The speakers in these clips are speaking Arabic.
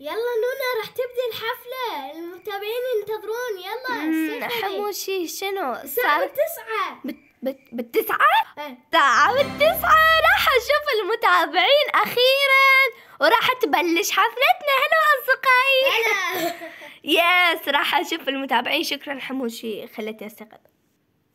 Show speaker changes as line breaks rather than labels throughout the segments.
يلا نونا راح تبدي الحفلة المتابعين ينتظرون يلا حمو شي شنو الساعة تسعة بت بالتسعة؟ الساعة إيه. طيب، أه. راح أشوف المتابعين أخيرا وراح تبلش حفلتنا هلا أصدقائي هلا يس راح أشوف المتابعين شكرا حموشي خلتني أستقل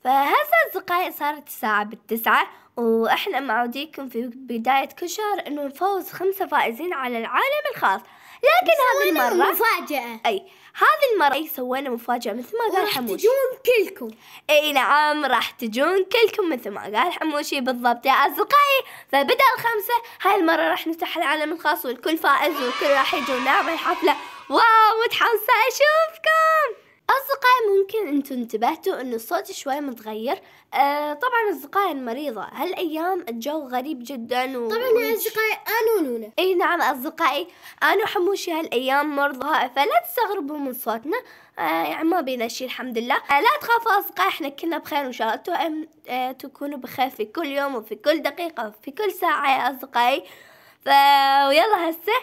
فهسا أصدقائي صارت الساعة بالتسعة وإحنا معوديكم في بداية كل شهر إنه نفوز خمسة فائزين على العالم الخاص لكن هذه المرة مفاجأة أي هذه المرة أي سوينا مفاجأة مثل ما قال حموشي راح تجون كلكم أي نعم راح تجون كلكم مثل ما قال حموشي بالضبط يا أصدقائي فبدأ الخمسة هاي المرة راح نفتح العالم الخاص والكل فائز والكل راح يجون نعمل حفلة واو متحمسة أشوفكم أصدقائي ممكن أنتم انتبهتوا أن الصوت شوي متغير آه طبعا أصدقائي المريضة هالأيام الجو غريب جدا و... طبعا يا أصدقائي أنا ونونا أي نعم أصدقائي أنا وحموشي هالأيام مرضى فلا تستغربوا من صوتنا آه يعني ما بينا شيء الحمد لله آه لا تخافوا أصدقائي إحنا كنا بخير وإن شاء الله آه، تكونوا بخير في كل يوم وفي كل دقيقة وفي كل ساعة يا أصدقائي فيلا هسه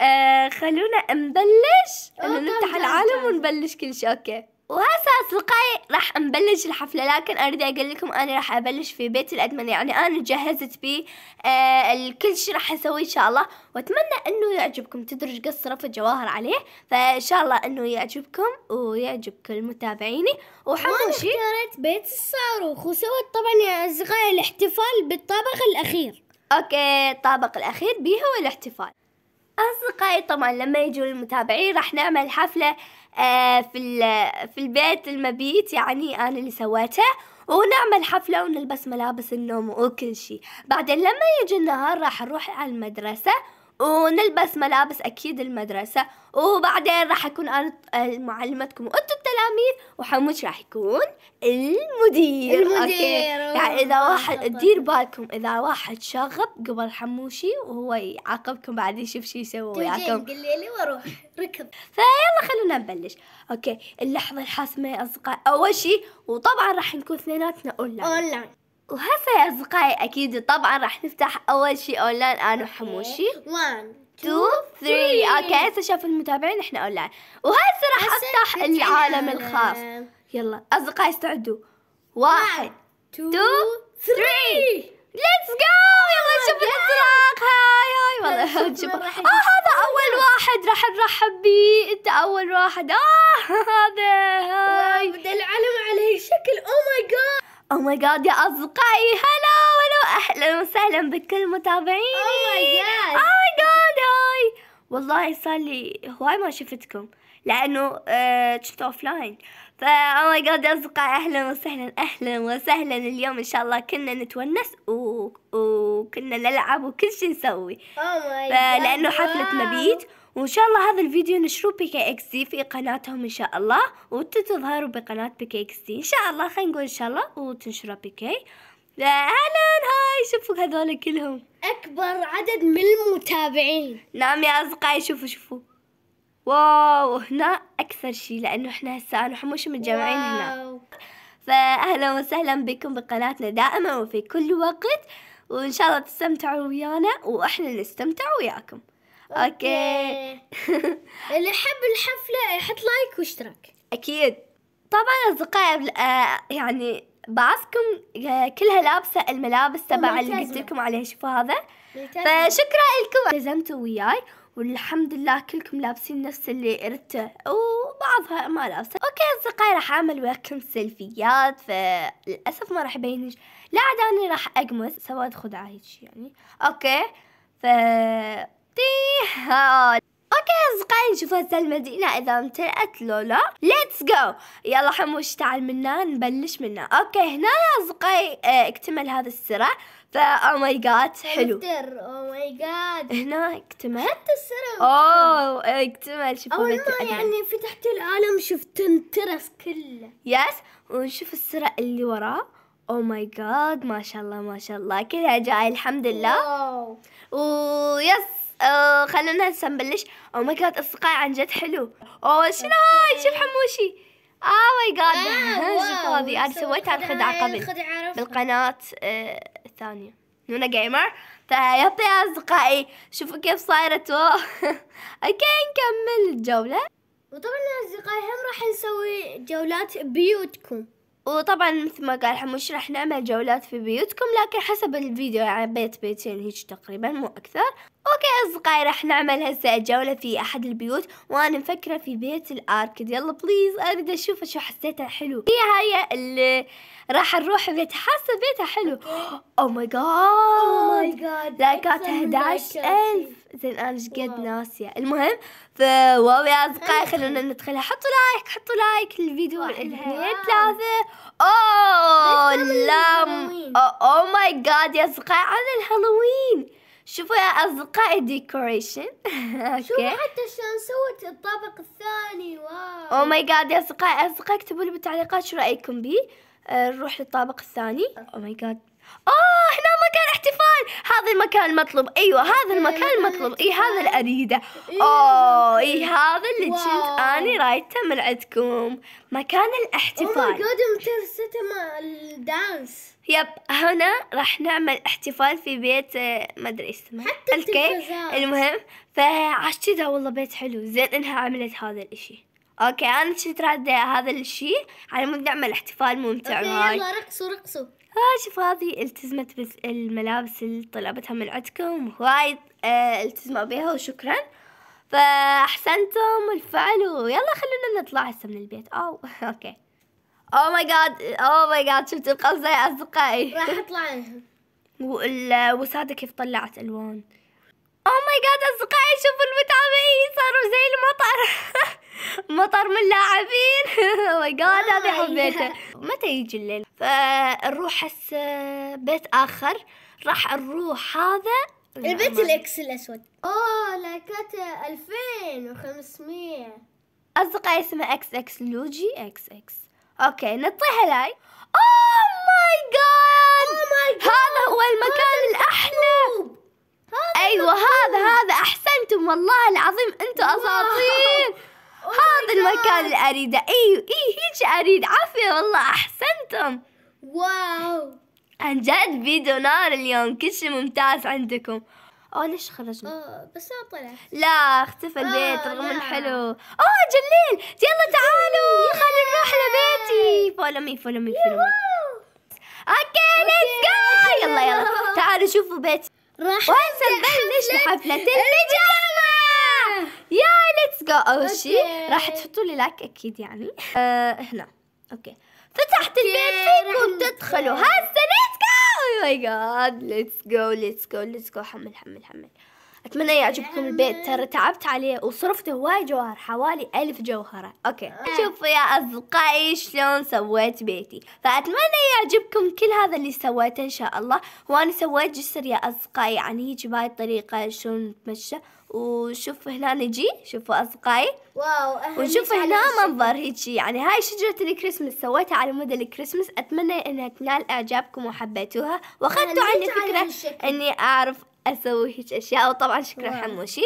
آه خلونا نبلش انه نفتح العالم ونبلش كل شيء اوكي وهسه اصدقائي راح نبلش الحفله لكن اريد اقول لكم انا راح ابلش في بيت الادمن يعني انا جهزت بيه آه كل شيء راح اسويه ان شاء الله واتمنى انه يعجبكم تدرج قد صرفت جواهر عليه فان شاء الله انه يعجبكم ويعجب كل متابعيني شيء اختارت بيت الصاروخ وسوت طبعا يا اصدقائي الاحتفال بالطبق الاخير اوكي الطابق الاخير بيه هو الاحتفال اصدقائي طبعا لما يجوا المتابعين راح نعمل حفله آه، في في البيت المبيت يعني انا اللي سويته ونعمل حفله ونلبس ملابس النوم وكل شي بعدين لما يجي النهار راح نروح على المدرسه ونلبس ملابس أكيد المدرسة وبعدين راح أكون أنا معلمتكم وأنتم التلاميذ وحموش راح يكون المدير المدير أوكي. يعني إذا واحد دير بالكم إذا واحد شغب قبل حموشي وهو يعاقبكم بعد يشوف شو يسوي وياكم قل لي وأروح ركض فيلا خلونا نبلش أوكي اللحظة الحاسمة يا أصدقائي أول شيء وطبعا راح نكون اثنيناتنا أونلاين أونلاين وهسه يا أصدقائي أكيد طبعا راح نفتح أول شيء أونلاين أنا وحموشي 1 2 3 أوكي هسه شافوا المتابعين إحنا أونلاين وهسه راح أفتح العالم الخاص يلا أصدقائي استعدوا 1 2 3 ليتس جو يلا نشوف الانطلاق هاي هاي والله نشوف طيب، اه هذا اول واحد راح نرحب بيه انت اول واحد اه هذا هاي العلم عليه شكل او ماي جاد او ماي جاد يا اصدقائي هلا ولو اهلا وسهلا بكل متابعيني او ماي جاد او ماي جاد هاي والله صار لي هواي ما شفتكم لانه آه، كنت اوف لاين فا او ماي جاد يا اصدقائي اهلا وسهلا اهلا وسهلا اليوم ان شاء الله كنا نتونس وكنا نلعب وكل شيء نسوي او ماي جاد لانه حفله مبيت وإن شاء الله هذا الفيديو نشروه بيكي إكس دي في قناتهم إن شاء الله وتتظهروا بقناة بيكي إكس دي إن شاء الله خلينا نقول إن شاء الله وتنشروا بيكي أهلا هاي شوفوا هذول كلهم أكبر عدد من المتابعين نعم يا أصدقائي شوفوا شوفوا واو هنا أكثر شيء لأنه إحنا هسه أنا وحموش متجمعين هنا فأهلا وسهلا بكم بقناتنا دائما وفي كل وقت وإن شاء الله تستمتعوا ويانا وإحنا نستمتع وياكم اوكي اللي يحب الحفله يحط لايك واشتراك اكيد طبعا اصدقائي آه، يعني بعضكم آه، كلها لابسه الملابس تبع اللي قلت لكم عليها شوفوا هذا فشكرا لكم التزمتوا وياي والحمد لله كلكم لابسين نفس اللي اردته وبعضها ما لابسه اوكي اصدقائي راح اعمل وياكم سيلفيات فللاسف ما راح يبين لا عاد راح اقمص سواد خدعه هيك يعني اوكي ف تيهول اوكي اصدقائي نشوف هسه المدينة اذا امتلأت لو لا ليتس جو يلا حموش تعال منا نبلش منا اوكي هنا يا اصدقائي آه، اكتمل هذا السرع فا او ماي جاد حلو او ماي جاد هنا اكتمل حتى السرع اوه اكتمل شوفوا اول مرة يعني فتحت العالم شفت انترس كله يس ونشوف السرع اللي وراه او ماي جاد ما شاء الله ما شاء الله كلها جاي الحمد لله واو ويس أه، خلونا هسه نبلش او ماي جاد اصدقائي عن جد حلو او شنو هاي شوف حموشي او ماي جاد شوف هذه انا سويتها هذه الخدعه قبل بالقناه أه، الثانيه نونا جيمر طيب، يا اصدقائي شوفوا كيف صايرت اوكي نكمل الجوله وطبعا يا اصدقائي هم راح نسوي جولات بيوتكم وطبعا مثل ما قال حموش راح نعمل جولات في بيوتكم لكن حسب الفيديو يعني بيت بيتين هيك تقريبا مو اكثر اوكي اصدقائي راح نعمل هسه جولة في احد البيوت وانا مفكرة في بيت الاركد يلا بليز اريد اشوف شو حسيتها حلو هي هاي اللي راح نروح بيت حاسة بيتها حلو او ماي جاد لا كانت 11000 زين انا ايش قد ناسية المهم فواو يا اصدقائي خلونا ندخلها حطوا لايك حطوا لايك للفيديو واحد اثنين ثلاثة اوه لا او ماي oh جاد يا اصدقائي على الهالوين شوفوا يا اصدقائي ديكوريشن اوكي شوفوا حتى شلون سوت الطابق الثاني واو او ماي جاد يا اصدقائي اصدقائي اكتبوا لي بالتعليقات شو رايكم بي آه، نروح للطابق الثاني او ماي جاد اوه هنا مكان احتفال هذا المكان المطلوب ايوه هذا المكان المطلوب اي هذا الاريده اوه اي oh، هذا اللي كنت اني رايته من عندكم مكان oh الاحتفال اوه ماي جاد مترسته مع الدانس يب هنا راح نعمل احتفال في بيت آه، ما ادري اسمه حتى الكي المهم فعشت ذا والله بيت حلو زين انها عملت هذا الاشي اوكي انا شفت رادة هذا الشيء على مود نعمل احتفال ممتع اوكي يلا رقصوا رقصوا ها آه، شوف هذه التزمت بالملابس اللي طلبتها من عندكم وايد آه التزموا بها وشكرا فاحسنتم الفعل ويلا خلونا نطلع هسه من البيت او اوكي اوه ماي جاد اوه ماي جاد شفت القفزه يا اصدقائي راح اطلع عليها والوساده كيف طلعت الوان اوه ماي جاد اصدقائي شوفوا المتابعين صاروا زي المطر مطر من اللاعبين اوه ماي جاد هذا حبيته متى يجي الليل فنروح هسه بيت اخر راح نروح هذا البيت الاكس الاسود اوه لايكاته 2500 اصدقائي اسمه اكس اكس لوجي اكس اكس اوكي نطيح هاي اوه ماي جاد هذا هو المكان الاحلى ايوه هذا هذا احسنتم والله العظيم انتم اساطير oh هذا المكان اللي اريده ايوه اي هيك اريد عافيه والله احسنتم واو عن جد فيديو نار اليوم كل شيء ممتاز عندكم اوه ليش خرجنا؟ اوه بس ما طلع لا اختفى آه، البيت رغم انه حلو اوه جليل يلا تعالوا خلينا نروح لبيتي فولو مي فولو مي فولو اوكي ليتس جو يلا يلا تعالوا شوفوا بيتي راح نبلش بحفلة إيه. البيجامة يا ليتس جو اول شيء راح تحطوا لي لايك اكيد يعني آه، هنا اوكي فتحت البيت فيكم تدخلوا هسه ليتس اوه ماي جاد ليتس جو ليتس جو ليتس جو حمل حمل حمل اتمنى يعجبكم البيت ترى تعبت عليه وصرفت هواي جوهر حوالي ألف جوهرة اوكي آه. شوفوا يا اصدقائي شلون سويت بيتي فاتمنى يعجبكم كل هذا اللي سويته ان شاء الله وانا سويت جسر يا اصدقائي عن هيك بهاي الطريقة شلون تمشى وشوفوا هنا نجي شوفوا اصدقائي واو أهم هنا منظر هيك يعني هاي شجرة الكريسماس سويتها على مود الكريسماس اتمنى انها تنال اعجابكم وحبيتوها واخذتوا عني فكرة اني اعرف اسوي هيك اشياء وطبعا شكرا حموشي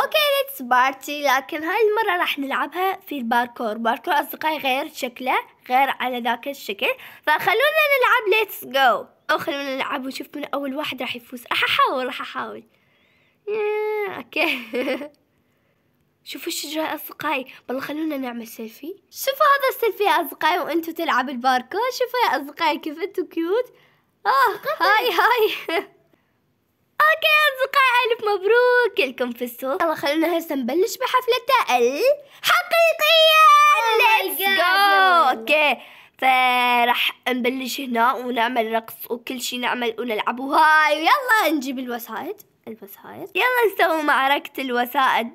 اوكي ليتس بارتي لكن هاي المرة راح نلعبها في الباركور باركور اصدقائي غير شكله غير على ذاك الشكل فخلونا نلعب ليتس جو او خلونا نلعب ونشوف من اول واحد راح يفوز راح احاول راح احاول اوكي شوفوا الشجرة أصدقائي بالله خلونا نعمل سيلفي شوفوا هذا السيلفي يا أصدقائي وأنتوا تلعبوا الباركو شوفوا يا أصدقائي كيف أنتوا كيوت آه هاي هاي أوكي يا أصدقائي ألف مبروك لكم في السوق يلا خلونا هسه نبلش بحفلتنا الحقيقية ليتس جو أوكي فراح نبلش هنا ونعمل رقص وكل شيء نعمل ونلعب وهاي يلا نجيب الوسائد الوسائد يلا نسوي معركة الوسائد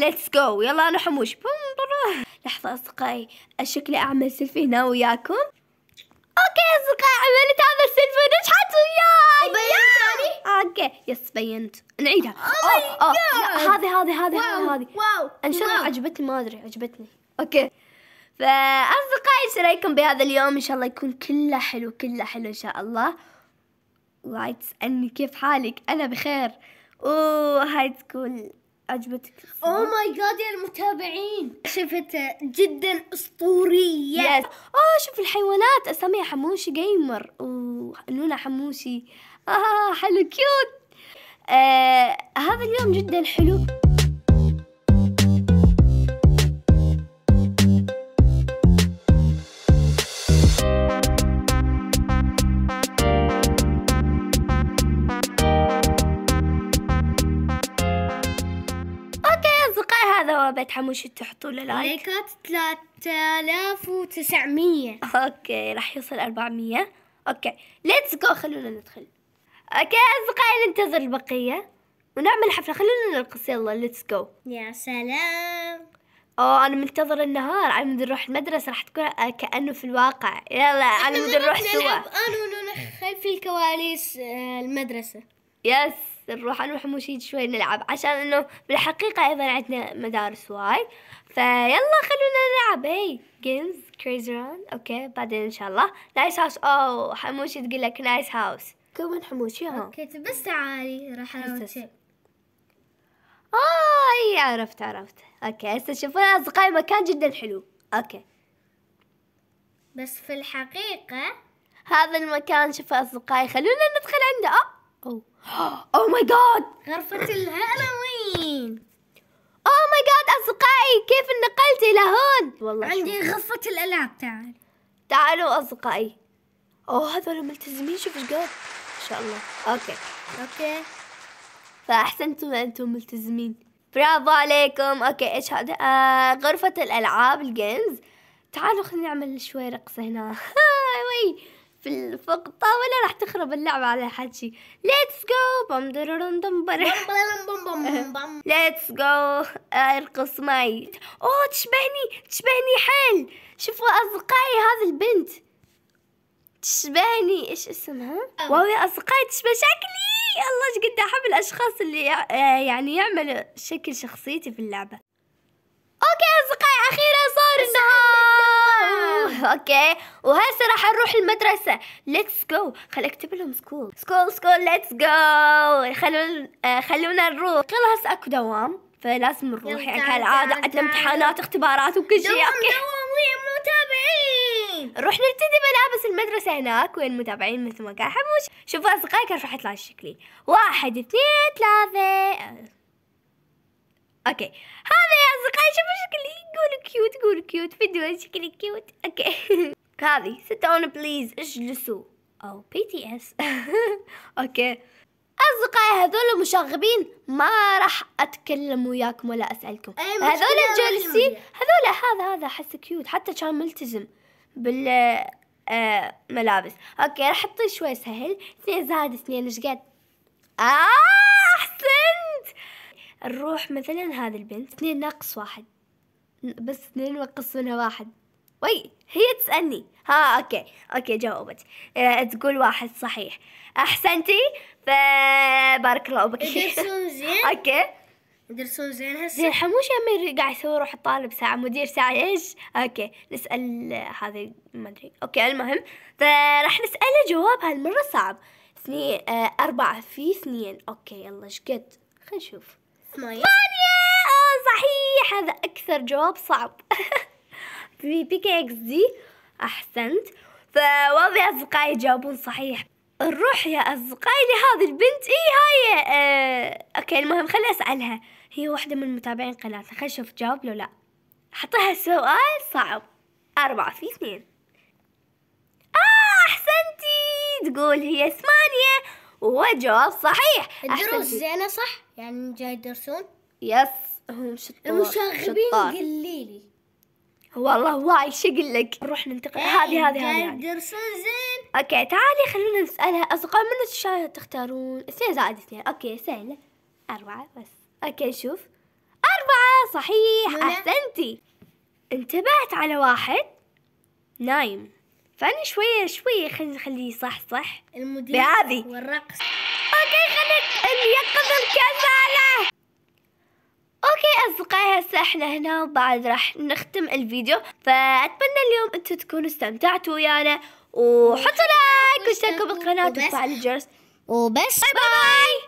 ليتس آه، جو يلا انا حموش بمبرا. لحظة اصدقائي شكلي اعمل سيلفي هنا وياكم اوكي اصدقائي عملت هذا السيلفي ونجحت وياي بينت يعني؟ اوكي يس بينت نعيدها اوه هذه هذه هذه هذه واو ان شاء الله عجبتني ما ادري عجبتني اوكي فاصدقائي ايش رايكم بهذا اليوم ان شاء الله يكون كله حلو كله حلو ان شاء الله وهاي تسألني كيف حالك أنا بخير أوه هاي تقول عجبتك او ماي جاد يا المتابعين شفت جدا اسطوريه yes. أوه شوف الحيوانات أسميها حموشي جيمر أوه ولونا حموشي اه حلو كيوت آه هذا اليوم جدا حلو فتحت شو تحطوا له لايك لايكات 3900 اوكي راح يوصل 400 اوكي ليتس جو خلونا ندخل اوكي اصدقائي ننتظر البقيه ونعمل حفله خلونا نرقص يلا ليتس جو يا سلام اوه انا منتظر النهار على مود نروح المدرسه راح تكون كانه في الواقع يلا على مود نروح سوا انا ونحن خلف الكواليس آه، المدرسه يس نروح نروح مشيد شوي نلعب عشان انه بالحقيقة ايضا عندنا مدارس واي فيلا خلونا نلعب هي جيمز كريزي ران اوكي بعدين ان شاء الله نايس هاوس او حموشي تقول لك نايس هاوس كمان حموشي ها اوكي بس تعالي راح اروح اه اي عرفت عرفت اوكي هسه شوفوا اصدقائي مكان جدا حلو اوكي بس في الحقيقة هذا المكان شوفوا اصدقائي خلونا ندخل عنده أوه. اوه اوه ماي جاد غرفة الهالوين اوه ماي جاد اصدقائي كيف نقلت الى هون والله عندي غرفة الالعاب تعال تعالوا اصدقائي اوه هذول ملتزمين شوف ايش قد ما شاء الله اوكي اوكي فاحسنتم انتم ملتزمين برافو عليكم اوكي ايش هذا آه غرفة الالعاب الجيمز تعالوا خلينا نعمل شوي رقصة هنا وي في الفقطة ولا راح تخرب اللعبة على حد ليتس جو بام دررن دم ليتس جو أه. آه، ارقص معي اوه تشبهني تشبهني حيل شوفوا اصدقائي هذه البنت تشبهني ايش اسمها واو يا اصدقائي تشبه شكلي الله ايش قد احب الاشخاص اللي آه، يعني يعملوا شكل شخصيتي في اللعبة اوكي وهسه راح نروح المدرسه ليتس جو خليني اكتب لهم سكول سكول سكول ليتس جو خلونا خلونا نروح يلا هسه اكو دوام فلازم نروح يعني كالعاده عندنا امتحانات اختبارات وكل شيء اوكي دوام ويا متابعين نروح نبتدي ملابس المدرسة هناك وين المتابعين مثل ما قال حبوش شوفوا أصدقائي كيف راح يطلع شكلي واحد اثنين ثلاثة اوكي هذا يا اصدقائي شوفوا شكلي قولوا كيوت قولوا كيوت فيديو شكلي كيوت اوكي هذه sit down please اجلسوا او بي تي اس اوكي اصدقائي هذول مشاغبين ما راح اتكلم وياكم ولا اسالكم هذول جالسين هذول هذا هذا احس كيوت حتى كان ملتزم بال آه، ملابس اوكي راح احطه شوي سهل اثنين زائد اثنين ايش قد؟ آه، احسن نروح مثلا هذه البنت اثنين ناقص واحد بس اثنين نقص منها واحد وي هي تسألني ها اوكي اوكي جاوبت أه تقول واحد صحيح احسنتي فبارك الله بك يدرسون زين اوكي يدرسون زين هسه زين حموش امير قاعد يسوي روح الطالب ساعة مدير ساعة ايش؟ اوكي نسأل آه، هذه ما ادري اوكي المهم فراح نسأله جواب هالمرة صعب اثنين آه أربعة في اثنين اوكي يلا شقد خلينا نشوف ثمانية ثمانية آه صحيح هذا أكثر جواب صعب في بي كي إكس دي أحسنت فواضح أصدقائي يجاوبون صحيح نروح يا أصدقائي لهذه البنت إي هاي آه. أوكي المهم خليني أسألها هي واحدة من متابعين قناتنا خليني أشوف تجاوب لو لا حطها سؤال صعب أربعة في اثنين آه أحسنتي تقول هي ثمانية وهو الجواب صحيح الدروس زينه صح يعني جاي يدرسون يس هم شطار المشاغبين قليلي والله واي شو اقول لك نروح ننتقل إيه، هذه هذه هذه يدرسون يعني. زين اوكي تعالي خلينا نسالها اصدقاء من الشاي تختارون اثنين زائد اثنين اوكي سهله اربعه بس اوكي شوف اربعه صحيح احسنتي انتبهت على واحد نايم فأنا شوية شوية خلي خلي صح صح المدير بهذه والرقص أوكي خليك نيقظ الكسالة اوكي اصدقائي هسه احنا هنا وبعد راح نختم الفيديو فاتمنى اليوم انتم تكونوا استمتعتوا ويانا وحطوا لايك واشتركوا بالقناة وفعلوا الجرس وبس باي باي, باي.